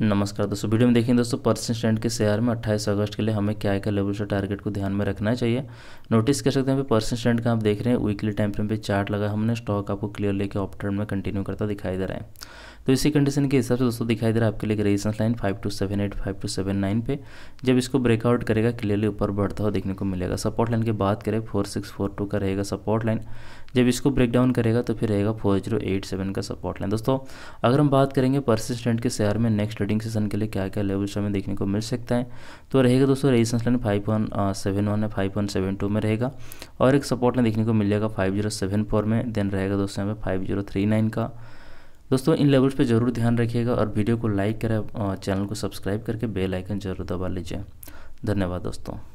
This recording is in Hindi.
नमस्कार दोस्तों वीडियो में देखें दोस्तों स्टैंड के शेयर में 28 अगस्त के लिए हमें क्या क्या लेवल से टारगेट को ध्यान में रखना चाहिए नोटिस कर सकते हैं पे परसेंट का आप देख रहे हैं वीकली टाइम फ्रेम पे चार्ट लगा हमने स्टॉक आपको क्लियर लेके ऑप ट्रेंड में कंटिन्यू करता दिखाई दे रहा है तो इसी कंडीशन के हिसाब से दोस्तों दिखाई दे रहा है आपके लिए resistance line five two seven eight five two seven nine पे जब इसको ब्रेकआउट करेगा क्लियरली ऊपर बढ़ता हुआ देखने को मिलेगा सपोर्ट लाइन की बात करें फोर सिक्स फोर टू का रहेगा सपोर्ट लाइन जब इसको ब्रेक डाउन करेगा तो फिर रहेगा फोर जीरो एट सेवन का सपोर्ट लाइन दोस्तों अगर हम बात करेंगे परसिस्टेंट के शेयर में नेक्स्ट ट्रेडिंग सेशन के लिए क्या क्या लेवल्स हमें देखने को मिल सकता है तो रहेगा दोस्तों resistance line five one seven one है फाइव वन सेवन टू में रहेगा और एक सपोर्ट लाइन देखने को मिल जाएगा फाइव जीरो सेवन फोर में देन रहेगा दोस्तों यहाँ पे फाइव जीरो थ्री नाइन का दोस्तों इन लेवल्स पे जरूर ध्यान रखिएगा और वीडियो को लाइक करें चैनल को सब्सक्राइब करके बेल आइकन जरूर दबा लीजिए धन्यवाद दोस्तों